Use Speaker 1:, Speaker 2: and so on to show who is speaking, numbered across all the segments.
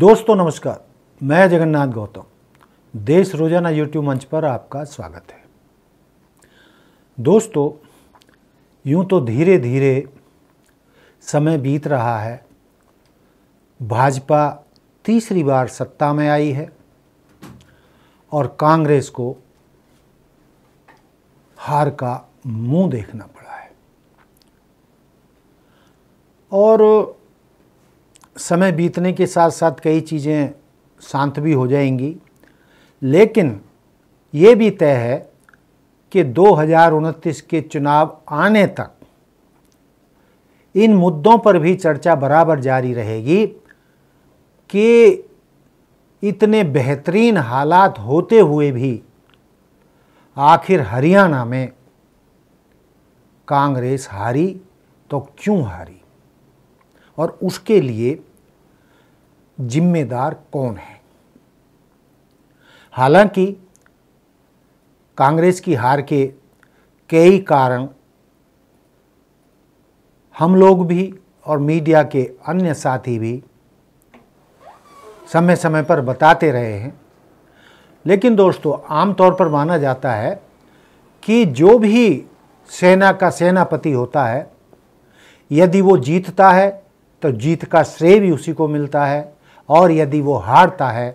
Speaker 1: दोस्तों नमस्कार मैं जगन्नाथ गौतम देश रोजाना यूट्यूब मंच पर आपका स्वागत है दोस्तों यूं तो धीरे धीरे समय बीत रहा है भाजपा तीसरी बार सत्ता में आई है और कांग्रेस को हार का मुंह देखना पड़ा है और समय बीतने के साथ साथ कई चीज़ें शांत भी हो जाएंगी लेकिन ये भी तय है कि दो के चुनाव आने तक इन मुद्दों पर भी चर्चा बराबर जारी रहेगी कि इतने बेहतरीन हालात होते हुए भी आखिर हरियाणा में कांग्रेस हारी तो क्यों हारी और उसके लिए जिम्मेदार कौन है हालांकि कांग्रेस की हार के कई कारण हम लोग भी और मीडिया के अन्य साथी भी समय समय पर बताते रहे हैं लेकिन दोस्तों आमतौर पर माना जाता है कि जो भी सेना का सेनापति होता है यदि वो जीतता है तो जीत का श्रेय भी उसी को मिलता है और यदि वो हारता है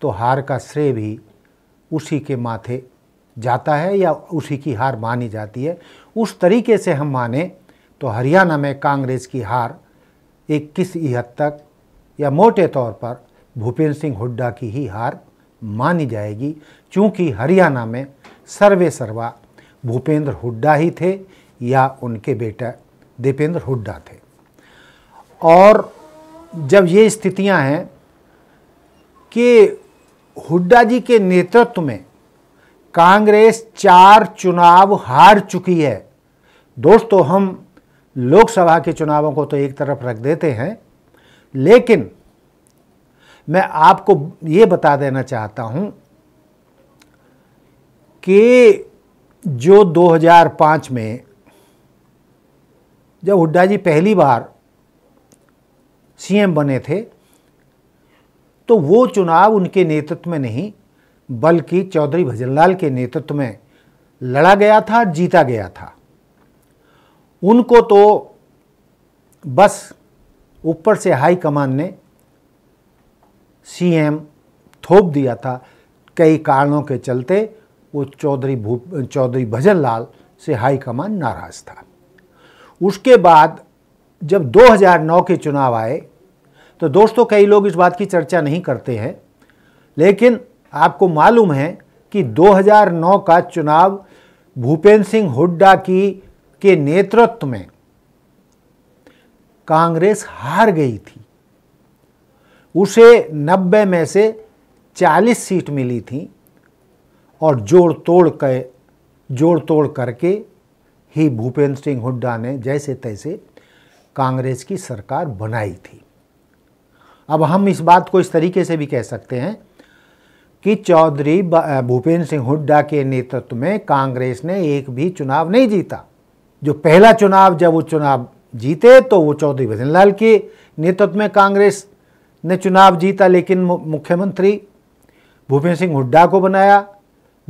Speaker 1: तो हार का श्रेय भी उसी के माथे जाता है या उसी की हार मानी जाती है उस तरीके से हम माने तो हरियाणा में कांग्रेस की हार इक्कीस हद तक या मोटे तौर पर भूपेंद्र सिंह हुड्डा की ही हार मानी जाएगी क्योंकि हरियाणा में सर्वे सर्वा भूपेंद्र हुड्डा ही थे या उनके बेटा दीपेंद्र हुड्डा थे और जब ये स्थितियां हैं कि हुड्डा जी के नेतृत्व में कांग्रेस चार चुनाव हार चुकी है दोस्तों हम लोकसभा के चुनावों को तो एक तरफ रख देते हैं लेकिन मैं आपको ये बता देना चाहता हूं कि जो 2005 में जब हुड्डा जी पहली बार सीएम बने थे तो वो चुनाव उनके नेतृत्व में नहीं बल्कि चौधरी भजनलाल के नेतृत्व में लड़ा गया था जीता गया था उनको तो बस ऊपर से हाई कमान ने सीएम थोप दिया था कई कारणों के चलते वो चौधरी भू चौधरी भजन लाल से हाईकमान नाराज था उसके बाद जब 2009 के चुनाव आए तो दोस्तों कई लोग इस बात की चर्चा नहीं करते हैं लेकिन आपको मालूम है कि 2009 का चुनाव भूपेंद्र सिंह हुड्डा की के नेतृत्व में कांग्रेस हार गई थी उसे 90 में से 40 सीट मिली थी और जोड़ तोड़ कर जोड़ तोड़ करके ही भूपेंद्र सिंह हुड्डा ने जैसे तैसे कांग्रेस की सरकार बनाई थी अब हम इस बात को इस तरीके से भी कह सकते हैं कि चौधरी भूपेंद्र सिंह हुड्डा के नेतृत्व में कांग्रेस ने एक भी चुनाव नहीं जीता जो पहला चुनाव जब वो चुनाव जीते तो वो चौधरी भजन लाल के नेतृत्व में कांग्रेस ने चुनाव जीता लेकिन मुख्यमंत्री भूपेंद्र सिंह हुड्डा को बनाया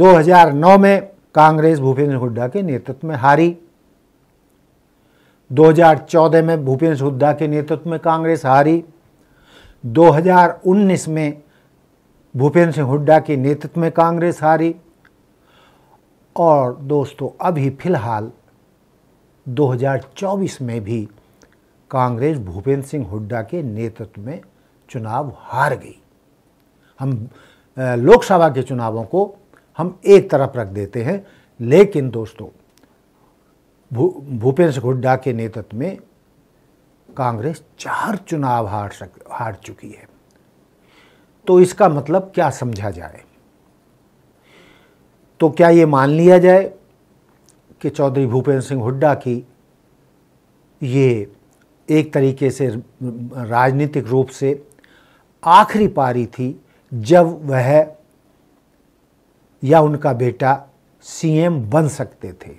Speaker 1: 2009 में कांग्रेस भूपेंद्र हुड्डा के नेतृत्व में हारी 2014 में भूपेंद्र हुड्डा के नेतृत्व में कांग्रेस हारी 2019 में भूपेंद्र सिंह हुड्डा के नेतृत्व में कांग्रेस हारी और दोस्तों अभी फिलहाल 2024 में भी कांग्रेस भूपेंद्र सिंह हुड्डा के नेतृत्व में चुनाव हार गई हम लोकसभा के चुनावों को हम एक तरफ रख देते हैं लेकिन दोस्तों भू भूपेंद्र सिंह हुड्डा के नेतृत्व में कांग्रेस चार चुनाव हार सक हार चुकी है तो इसका मतलब क्या समझा जाए तो क्या ये मान लिया जाए कि चौधरी भूपेंद्र सिंह हुड्डा की ये एक तरीके से राजनीतिक रूप से आखिरी पारी थी जब वह या उनका बेटा सीएम बन सकते थे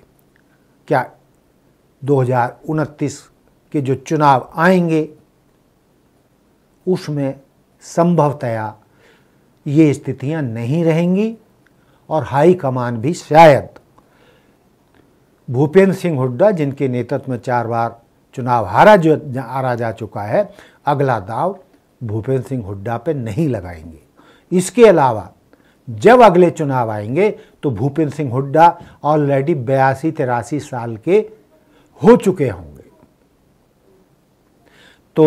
Speaker 1: क्या दो कि जो चुनाव आएंगे उसमें संभवतया ये स्थितियां नहीं रहेंगी और हाई कमान भी शायद भूपेंद्र सिंह हुड्डा जिनके नेतृत्व में चार बार चुनाव हारा जो हारा जा चुका है अगला दाव भूपेंद्र सिंह हुड्डा पे नहीं लगाएंगे इसके अलावा जब अगले चुनाव आएंगे तो भूपेंद्र सिंह हुड्डा ऑलरेडी बयासी तिरासी साल के हो चुके होंगे तो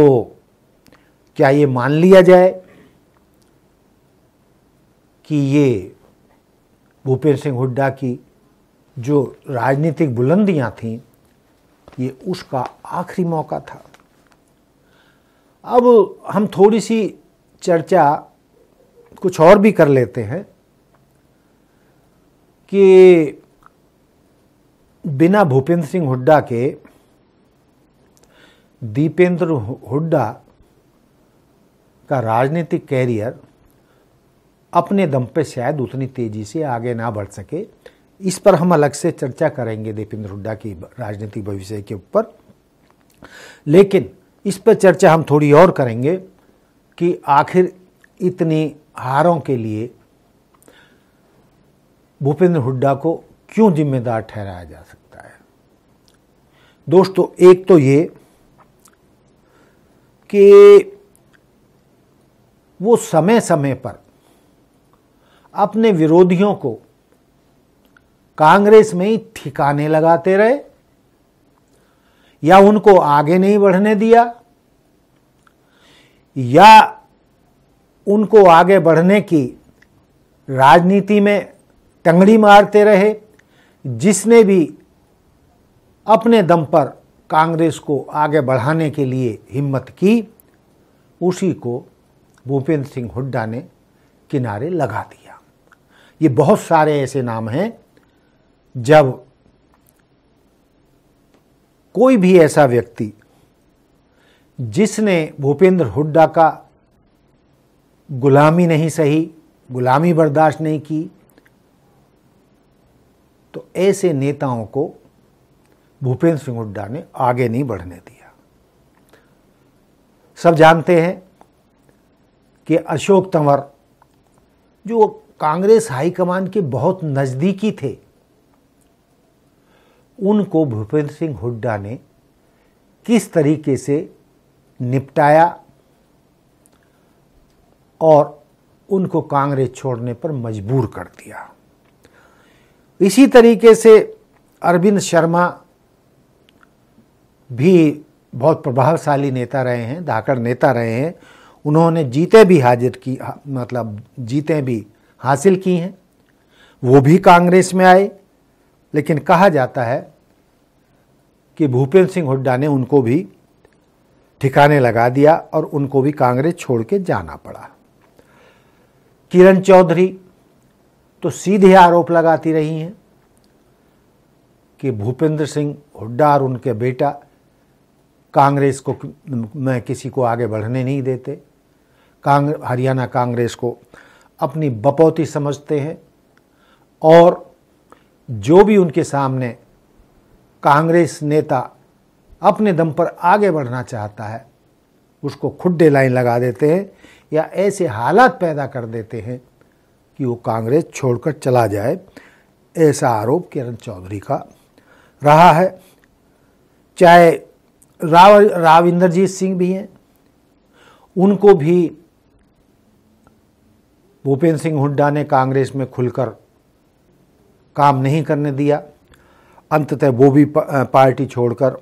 Speaker 1: क्या ये मान लिया जाए कि ये भूपेंद्र सिंह हुड्डा की जो राजनीतिक बुलंदियां थीं ये उसका आखिरी मौका था अब हम थोड़ी सी चर्चा कुछ और भी कर लेते हैं कि बिना भूपेंद्र सिंह हुड्डा के दीपेंद्र हुड्डा का राजनीतिक कैरियर अपने दम पे शायद उतनी तेज़ी से आगे ना बढ़ सके इस पर हम अलग से चर्चा करेंगे दीपेंद्र हुड्डा की राजनीतिक भविष्य के ऊपर लेकिन इस पर चर्चा हम थोड़ी और करेंगे कि आखिर इतनी हारों के लिए भूपेंद्र हुड्डा को क्यों जिम्मेदार ठहराया जा सकता है दोस्तों एक तो ये कि वो समय समय पर अपने विरोधियों को कांग्रेस में ही ठिकाने लगाते रहे या उनको आगे नहीं बढ़ने दिया या उनको आगे बढ़ने की राजनीति में टंगड़ी मारते रहे जिसने भी अपने दम पर कांग्रेस को आगे बढ़ाने के लिए हिम्मत की उसी को भूपेंद्र सिंह हुड्डा ने किनारे लगा दिया ये बहुत सारे ऐसे नाम हैं जब कोई भी ऐसा व्यक्ति जिसने भूपेंद्र हुड्डा का गुलामी नहीं सही गुलामी बर्दाश्त नहीं की तो ऐसे नेताओं को भूपेंद्र सिंह हुड्डा ने आगे नहीं बढ़ने दिया सब जानते हैं कि अशोक तंवर जो कांग्रेस हाईकमान के बहुत नज़दीकी थे उनको भूपेंद्र सिंह हुड्डा ने किस तरीके से निपटाया और उनको कांग्रेस छोड़ने पर मजबूर कर दिया इसी तरीके से अरविंद शर्मा भी बहुत प्रभावशाली नेता रहे हैं धाकड़ नेता रहे हैं उन्होंने जीते भी हाजिर की मतलब जीते भी हासिल की हैं वो भी कांग्रेस में आए लेकिन कहा जाता है कि भूपेंद्र सिंह हुड्डा ने उनको भी ठिकाने लगा दिया और उनको भी कांग्रेस छोड़ के जाना पड़ा किरण चौधरी तो सीधे आरोप लगाती रही हैं कि भूपेंद्र सिंह हुड्डा और उनके बेटा कांग्रेस को मैं किसी को आगे बढ़ने नहीं देते कांग हरियाणा कांग्रेस को अपनी बपौती समझते हैं और जो भी उनके सामने कांग्रेस नेता अपने दम पर आगे बढ़ना चाहता है उसको खुड्डे लाइन लगा देते हैं या ऐसे हालात पैदा कर देते हैं कि वो कांग्रेस छोड़कर चला जाए ऐसा आरोप किरण चौधरी का रहा है चाहे राव राव इंद्रजीत सिंह भी हैं उनको भी भूपेंद्र सिंह हुड्डा ने कांग्रेस में खुलकर काम नहीं करने दिया अंततः वो भी पार्टी छोड़कर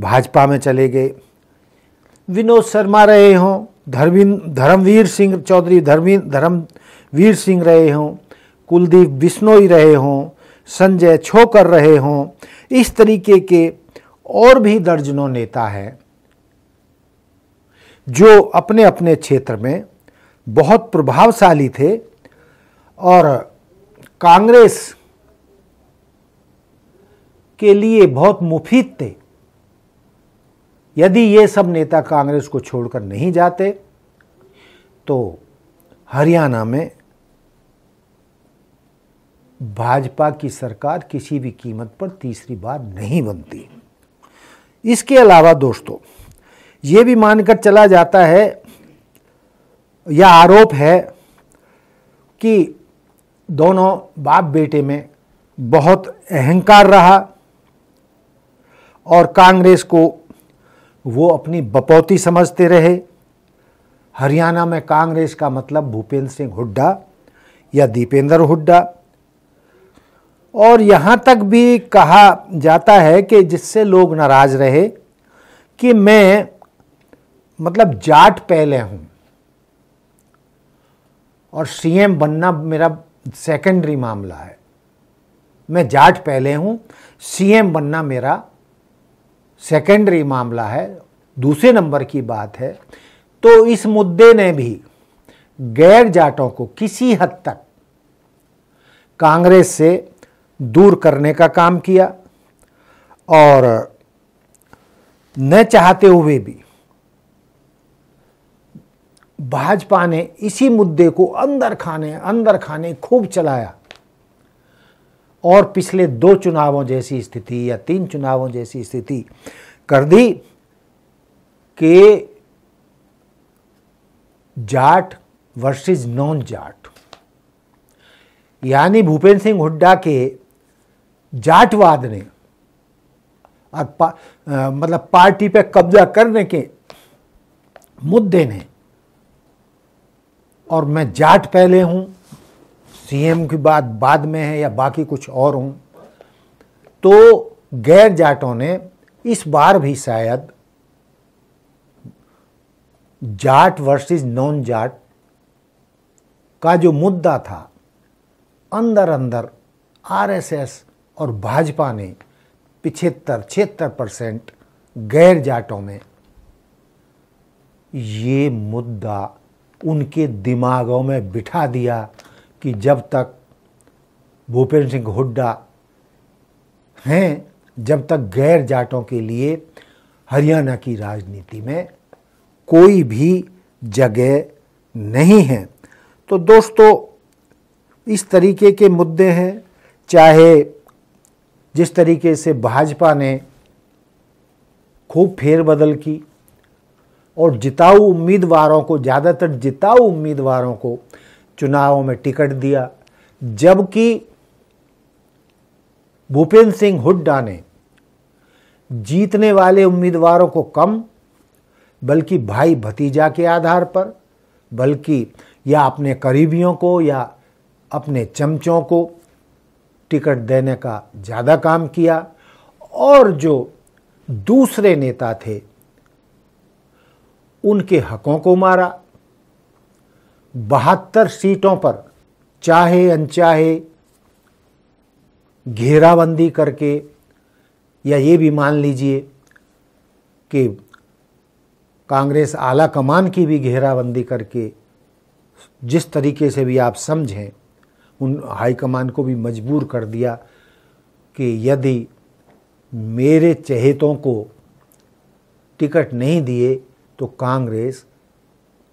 Speaker 1: भाजपा में चले गए विनोद शर्मा रहे हों धर्मीन धर्मवीर सिंह चौधरी धर्मी धर्मवीर सिंह रहे हों कुलदीप बिश्नोई रहे हों संजय छोकर रहे हों इस तरीके के और भी दर्जनों नेता हैं जो अपने अपने क्षेत्र में बहुत प्रभावशाली थे और कांग्रेस के लिए बहुत मुफीद थे यदि ये सब नेता कांग्रेस को छोड़कर नहीं जाते तो हरियाणा में भाजपा की सरकार किसी भी कीमत पर तीसरी बार नहीं बनती इसके अलावा दोस्तों ये भी मानकर चला जाता है या आरोप है कि दोनों बाप बेटे में बहुत अहंकार रहा और कांग्रेस को वो अपनी बपौती समझते रहे हरियाणा में कांग्रेस का मतलब भूपेंद्र सिंह हुड्डा या दीपेंद्र हुड्डा और यहाँ तक भी कहा जाता है कि जिससे लोग नाराज रहे कि मैं मतलब जाट पहले हूँ और सीएम बनना मेरा सेकेंडरी मामला है मैं जाट पहले हूँ सीएम बनना मेरा सेकेंडरी मामला है दूसरे नंबर की बात है तो इस मुद्दे ने भी गैर जाटों को किसी हद तक कांग्रेस से दूर करने का काम किया और न चाहते हुए भी भाजपा ने इसी मुद्दे को अंदर खाने अंदर खाने खूब चलाया और पिछले दो चुनावों जैसी स्थिति या तीन चुनावों जैसी स्थिति कर दी कि जाट वर्सेस नॉन जाट यानी भूपेंद्र सिंह हुड्डा के जाटवाद ने और पा, आ, मतलब पार्टी पे कब्जा करने के मुद्दे ने और मैं जाट पहले हूं सीएम की बात बाद में है या बाकी कुछ और हूं तो गैर जाटों ने इस बार भी शायद जाट वर्सेस नॉन जाट का जो मुद्दा था अंदर अंदर आरएसएस और भाजपा ने पिछहत्तर छिहत्तर परसेंट गैर जाटों में ये मुद्दा उनके दिमागों में बिठा दिया कि जब तक भूपेंद्र सिंह हुड्डा हैं जब तक गैर जाटों के लिए हरियाणा की राजनीति में कोई भी जगह नहीं है तो दोस्तों इस तरीके के मुद्दे हैं चाहे जिस तरीके से भाजपा ने खूब फेरबदल की और जिताऊ उम्मीदवारों को ज़्यादातर जिताऊ उम्मीदवारों को चुनावों में टिकट दिया जबकि भूपेंद्र सिंह हुड्डा ने जीतने वाले उम्मीदवारों को कम बल्कि भाई भतीजा के आधार पर बल्कि या अपने करीबियों को या अपने चमचों को टिकट देने का ज़्यादा काम किया और जो दूसरे नेता थे उनके हकों को मारा बहत्तर सीटों पर चाहे अनचाहे घेराबंदी करके या ये भी मान लीजिए कि कांग्रेस आला कमान की भी घेराबंदी करके जिस तरीके से भी आप समझें उन हाईकमान को भी मजबूर कर दिया कि यदि मेरे चहेतों को टिकट नहीं दिए तो कांग्रेस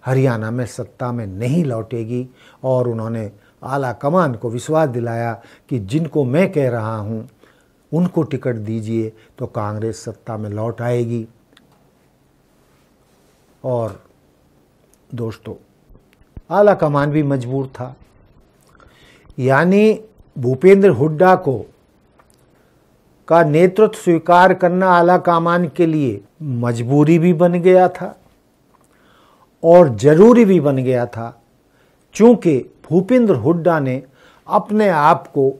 Speaker 1: हरियाणा में सत्ता में नहीं लौटेगी और उन्होंने आला कमान को विश्वास दिलाया कि जिनको मैं कह रहा हूं उनको टिकट दीजिए तो कांग्रेस सत्ता में लौट आएगी और दोस्तों आला कमान भी मजबूर था यानी भूपेंद्र हुड्डा को का नेतृत्व स्वीकार करना आला कामान के लिए मजबूरी भी बन गया था और जरूरी भी बन गया था क्योंकि भूपेंद्र हुड्डा ने अपने आप को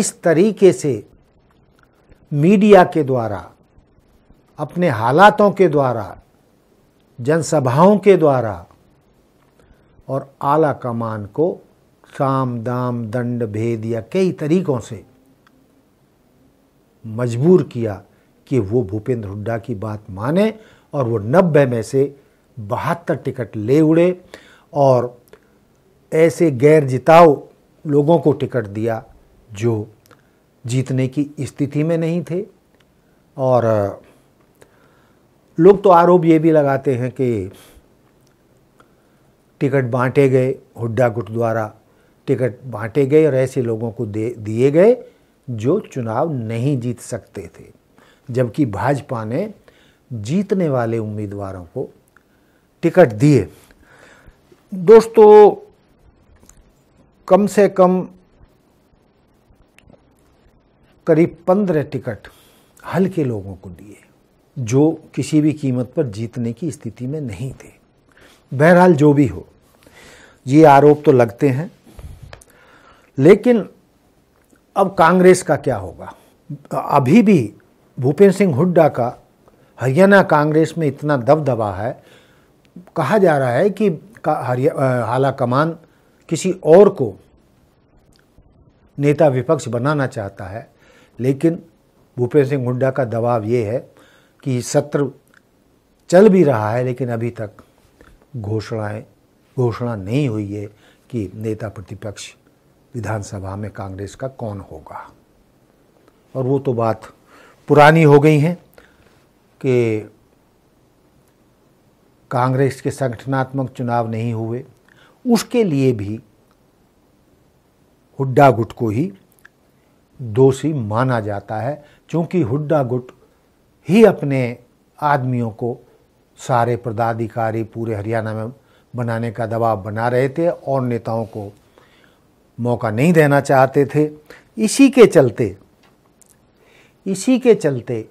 Speaker 1: इस तरीके से मीडिया के द्वारा अपने हालातों के द्वारा जनसभाओं के द्वारा और आला कमान को साम दाम दंड भेद या कई तरीकों से मजबूर किया कि वो भूपेंद्र हुड्डा की बात माने और वो नब्बे में से बहत्तर टिकट ले उड़े और ऐसे गैर जिताओ लोगों को टिकट दिया जो जीतने की स्थिति में नहीं थे और लोग तो आरोप ये भी लगाते हैं कि टिकट बांटे गए हुड्डा गुट द्वारा टिकट बांटे गए और ऐसे लोगों को दे दिए गए जो चुनाव नहीं जीत सकते थे जबकि भाजपा ने जीतने वाले उम्मीदवारों को टिकट दिए दोस्तों कम से कम करीब पंद्रह टिकट हल्के लोगों को दिए जो किसी भी कीमत पर जीतने की स्थिति में नहीं थे बहरहाल जो भी हो ये आरोप तो लगते हैं लेकिन अब कांग्रेस का क्या होगा अभी भी भूपेंद्र सिंह हुड्डा का हरियाणा कांग्रेस में इतना दबदबा है कहा जा रहा है कि हाला कमान किसी और को नेता विपक्ष बनाना चाहता है लेकिन भूपेंद्र सिंह हुड्डा का दबाव ये है कि सत्र चल भी रहा है लेकिन अभी तक घोषणाएं घोषणा नहीं हुई है कि नेता प्रतिपक्ष विधानसभा में कांग्रेस का कौन होगा और वो तो बात पुरानी हो गई है कि कांग्रेस के संगठनात्मक चुनाव नहीं हुए उसके लिए भी हुड्डा गुट को ही दोषी माना जाता है क्योंकि हुड्डा गुट ही अपने आदमियों को सारे पदाधिकारी पूरे हरियाणा में बनाने का दबाव बना रहे थे और नेताओं को मौका नहीं देना चाहते थे इसी के चलते इसी के चलते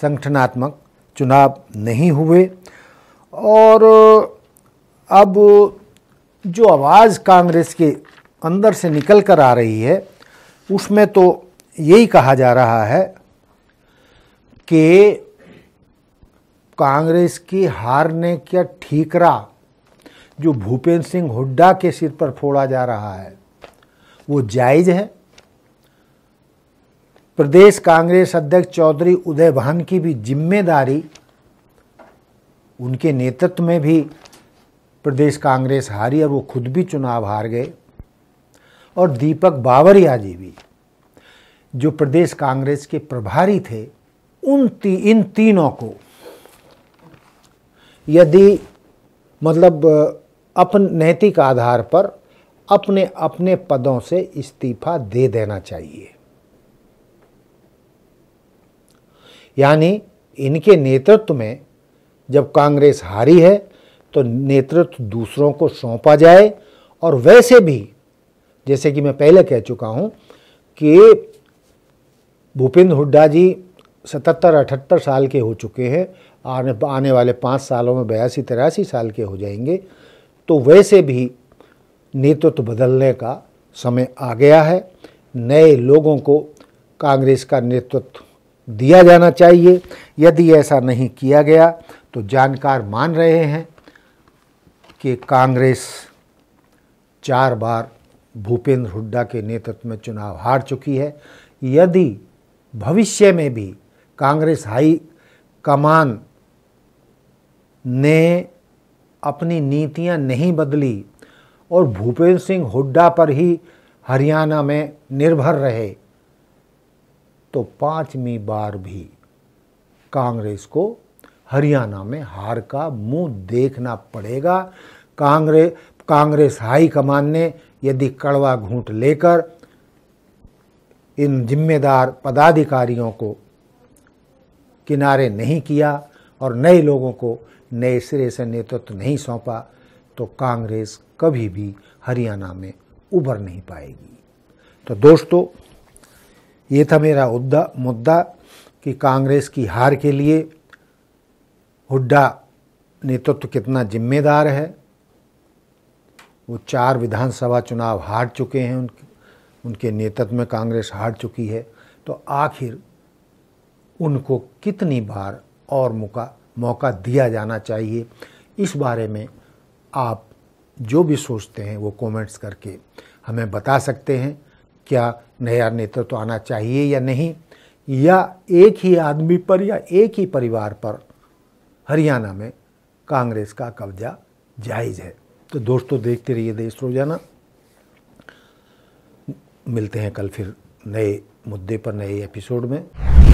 Speaker 1: संगठनात्मक चुनाव नहीं हुए और अब जो आवाज़ कांग्रेस के अंदर से निकल कर आ रही है उसमें तो यही कहा जा रहा है कि कांग्रेस की हारने का ठीकरा जो भूपेंद्र सिंह हुड्डा के सिर पर फोड़ा जा रहा है वो जायज़ है प्रदेश कांग्रेस अध्यक्ष चौधरी उदय भान की भी जिम्मेदारी उनके नेतृत्व में भी प्रदेश कांग्रेस हारी और वो खुद भी चुनाव हार गए और दीपक बावरिया जी भी जो प्रदेश कांग्रेस के प्रभारी थे उन ती, इन तीनों को यदि मतलब अपन नैतिक आधार पर अपने अपने पदों से इस्तीफा दे देना चाहिए यानी इनके नेतृत्व में जब कांग्रेस हारी है तो नेतृत्व दूसरों को सौंपा जाए और वैसे भी जैसे कि मैं पहले कह चुका हूं कि भूपेंद्र हुड्डा जी सतहत्तर अठहत्तर साल के हो चुके हैं आने आने वाले पाँच सालों में बयासी तिरासी साल के हो जाएंगे तो वैसे भी नेतृत्व तो बदलने का समय आ गया है नए लोगों को कांग्रेस का नेतृत्व दिया जाना चाहिए यदि ऐसा नहीं किया गया तो जानकार मान रहे हैं कि कांग्रेस चार बार भूपेंद्र हुड्डा के नेतृत्व में चुनाव हार चुकी है यदि भविष्य में भी कांग्रेस हाई कमान ने अपनी नीतियां नहीं बदली और भूपेंद्र सिंह हुड्डा पर ही हरियाणा में निर्भर रहे तो पांचवी बार भी कांग्रेस को हरियाणा में हार का मुंह देखना पड़ेगा कांग्रेस कांग्रेस हाईकमान ने यदि कड़वा घूंट लेकर इन जिम्मेदार पदाधिकारियों को किनारे नहीं किया और नए लोगों को नए सिरे से नेतृत्व नहीं सौंपा तो कांग्रेस कभी भी हरियाणा में उभर नहीं पाएगी तो दोस्तों ये था मेरा उद्दा मुद्दा कि कांग्रेस की हार के लिए हुड्डा नेतृत्व तो कितना जिम्मेदार है वो चार विधानसभा चुनाव हार चुके हैं उनके उनके नेतृत्व में कांग्रेस हार चुकी है तो आखिर उनको कितनी बार और मौका मौका दिया जाना चाहिए इस बारे में आप जो भी सोचते हैं वो कमेंट्स करके हमें बता सकते हैं क्या नया नेतृत्व तो आना चाहिए या नहीं या एक ही आदमी पर या एक ही परिवार पर हरियाणा में कांग्रेस का कब्जा जायज़ है तो दोस्तों देखते रहिए देश रोजाना मिलते हैं कल फिर नए मुद्दे पर नए एपिसोड में